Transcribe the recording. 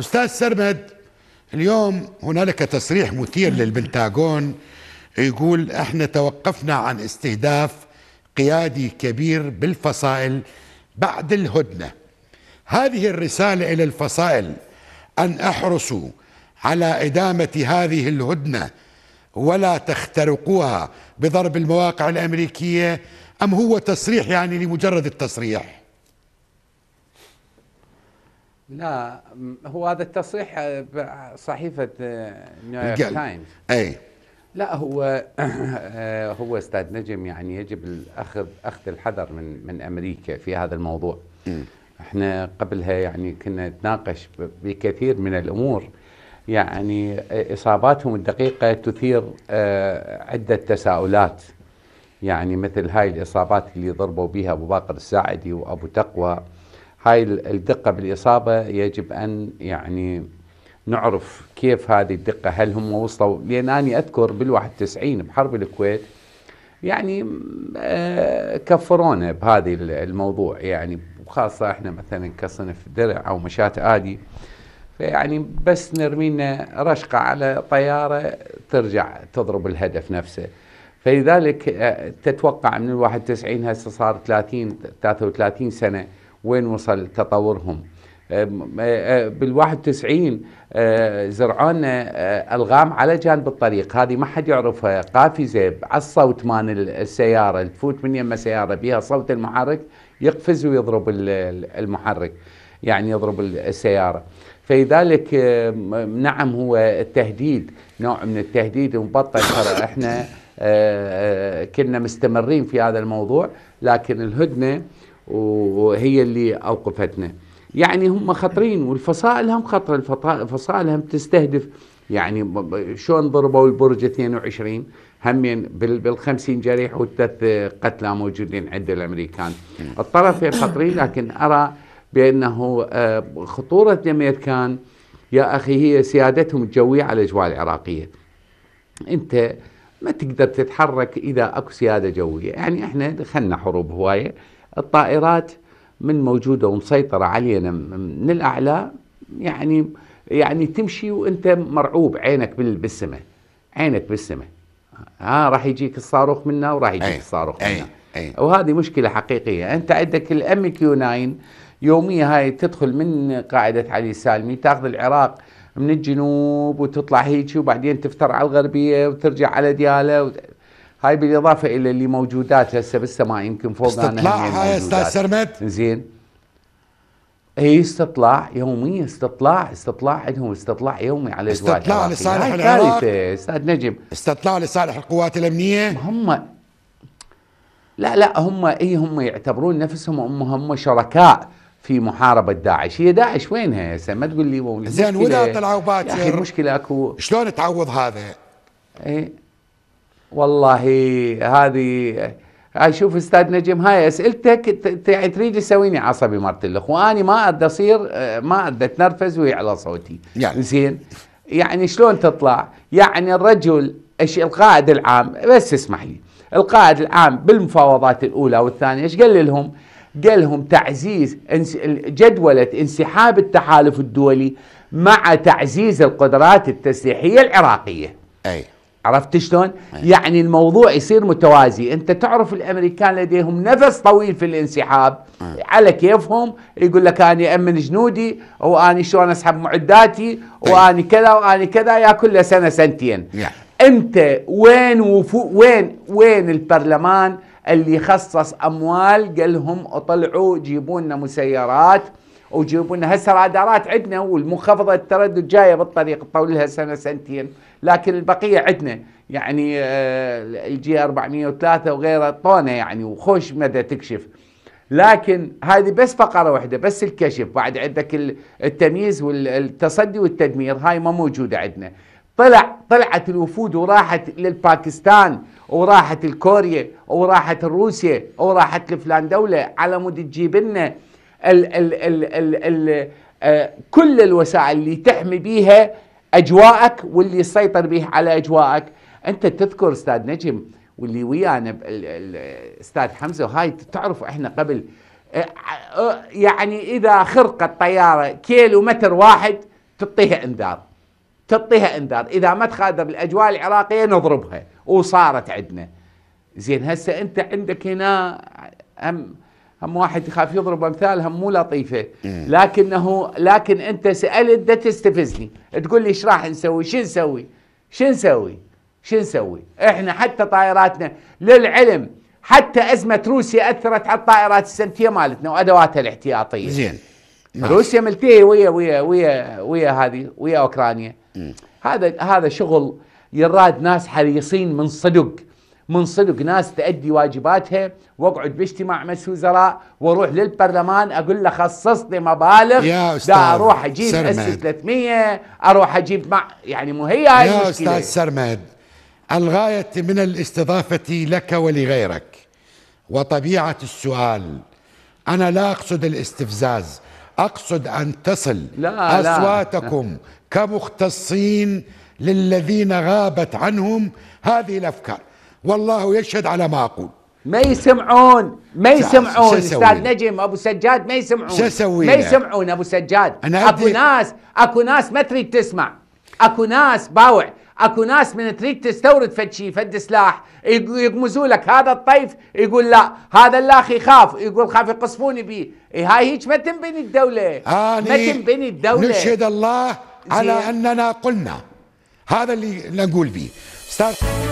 أستاذ سرمد اليوم هنالك تصريح مثير للبنتاغون يقول احنا توقفنا عن استهداف قيادي كبير بالفصائل بعد الهدنه هذه الرساله الى الفصائل ان احرصوا على ادامه هذه الهدنه ولا تخترقوها بضرب المواقع الامريكيه ام هو تصريح يعني لمجرد التصريح لا هو هذا التصريح آه، صحيفه نيويورك آه، تايمز اي لا هو آه، هو استاذ نجم يعني يجب الاخذ اخذ الحذر من من امريكا في هذا الموضوع م. احنا قبلها يعني كنا نتناقش بكثير من الامور يعني اصاباتهم الدقيقه تثير عده تساؤلات يعني مثل هاي الاصابات اللي ضربوا بها ابو باقر الساعدي وابو تقوى هاي الدقة بالإصابة يجب أن يعني نعرف كيف هذه الدقة هل هم وصلوا لأن أنا أذكر بالواحد تسعين بحرب الكويت يعني آه، كفرونا بهذه الموضوع يعني وخاصة احنا مثلا كصنف درع أو مشاة آلي فيعني بس نرمينا رشقة على طيارة ترجع تضرب الهدف نفسه فلذلك آه، تتوقع من الواحد 91 هسه صار 30 33 سنة وين وصل تطورهم بال91 زرعونا الغام على جانب الطريق هذه ما حد يعرفها قافزه على الصوت مال السياره تفوت من يمه سياره بها صوت المحرك يقفز ويضرب المحرك يعني يضرب السياره فلذلك نعم هو التهديد نوع من التهديد ومبطل ترى احنا أه، أه، كنا مستمرين في هذا الموضوع لكن الهدنه وهي اللي اوقفتنا يعني هم خطرين والفصائل هم خطر الفصائل هم تستهدف يعني شلون ضربوا البرج 22 همين بال 50 جريح والثلاث قتلى موجودين عند الامريكان الطرفين خطرين لكن ارى بانه آه، خطوره الامريكان يا اخي هي سيادتهم الجويه على الاجواء العراقيه انت ما تقدر تتحرك اذا اكو سياده جويه يعني احنا دخلنا حروب هوايه الطائرات من موجودة ومسيطرة علينا من الأعلى يعني يعني تمشي وانت مرعوب عينك بالسماء عينك بالسماء ها راح يجيك الصاروخ منا وراح يجيك أي الصاروخ أي منا أي وهذه مشكلة حقيقية انت عندك الام كيو 9 يوميا هاي تدخل من قاعدة علي سالمي تاخذ العراق من الجنوب وتطلع هيك وبعدين تفتر على الغربية وترجع على ديالة هاي بالاضافه الى اللي موجودات هسه بالسماء فوق يمكن انا استطلاع هاي استاذ سرمت زين اي استطلاع يومي استطلاع استطلاع عندهم استطلاع يومي على استطلاع لصالح العراق استاذ نجم استطلاع لصالح القوات الامنيه هم لا لا هم اي هم يعتبرون نفسهم هم هم شركاء في محاربه داعش هي داعش وينها هسه ما تقول لي زين ولا طلعوا باكر المشكله اكو شلون تعوض هذا؟ ايه والله هذه اشوف استاذ نجم هاي اسئلتك تريد تسويني عصبي مرت الاخ واني ما اد اصير ما اد اتنرفز ويعلى صوتي يعني زين يعني شلون تطلع؟ يعني الرجل ايش القائد العام بس اسمح لي القائد العام بالمفاوضات الاولى والثانيه ايش قال لهم؟ قال لهم تعزيز جدوله انسحاب التحالف الدولي مع تعزيز القدرات التسليحيه العراقيه. اي عرفت شلون؟ إيه. يعني الموضوع يصير متوازي، انت تعرف الامريكان لديهم نفس طويل في الانسحاب إيه. على كيفهم يقول لك انا امن جنودي واني شلون اسحب معداتي إيه. واني كذا واني كذا يا كل سنه سنتين. انت وين وفو وين وين البرلمان اللي خصص اموال قال لهم اطلعوا جيبوا لنا مسيرات وجيبوا ان هسه رادارات عندنا والمنخفضه التردد جايه بالطريق تطول لها سنه سنتين لكن البقيه عندنا يعني آه، الجي 403 وغيره طونه يعني وخوش مدى تكشف لكن هذه بس فقره واحده بس الكشف بعد عندك التمييز والتصدي والتدمير هاي ما موجوده عندنا طلع طلعت الوفود وراحت للباكستان وراحت الكوريا وراحت روسيا وراحت لفلان دوله على مود تجيب لنا الـ الـ الـ الـ الـ آه، كل الوسائل اللي تحمي بيها اجواءك واللي تسيطر به على اجواءك انت تذكر استاذ نجم واللي ويانا الاستاذ حمزه وهاي تعرف احنا قبل آه، آه، يعني اذا خرقت طياره كيلو متر واحد تعطيها انذار تعطيها انذار اذا ما تخادر الاجواء العراقيه نضربها وصارت عندنا زين هسه انت عندك هنا هم هم واحد يخاف يضرب امثال هم مو لطيفه لكنه لكن انت سالت ده تستفزني تقول لي ايش راح نسوي شو نسوي شو نسوي شو نسوي احنا حتى طائراتنا للعلم حتى ازمه روسيا اثرت على الطائرات السنتيه مالتنا وادواتها الاحتياطيه زين نعم. روسيا ملتهي ويا ويا ويا ويا هذه ويا اوكرانيا هذا هذا شغل يراد ناس حريصين من صدق من صدق ناس تأدي واجباتها واقعد باجتماع مجلس وزراء واروح للبرلمان اقول له خصص لي مبالغ يا أستاذ دا اروح اجيب اس 300 اروح اجيب مع يعني مو هي هاي يا المشكلة. استاذ سرمد الغاية من الاستضافة لك ولغيرك وطبيعة السؤال أنا لا أقصد الاستفزاز أقصد أن تصل لا أصواتكم لا. كمختصين للذين غابت عنهم هذه الأفكار والله يشهد على ما أقول ما يسمعون ما يسمعون استاذ نجم ابو سجاد ما يسمعون شو اسوي ما يسمعون ابو سجاد أنا اكو ناس اكو ناس ما تريد تسمع اكو ناس باوع اكو ناس من تريد تستورد فد شيء فد سلاح يقمزوا لك هذا الطيف يقول لا هذا الاخ يخاف يقول خاف يقصفوني إيه هاي هيك ما تنبني الدوله ما تنبني الدوله نشهد الله على اننا قلنا هذا اللي نقول به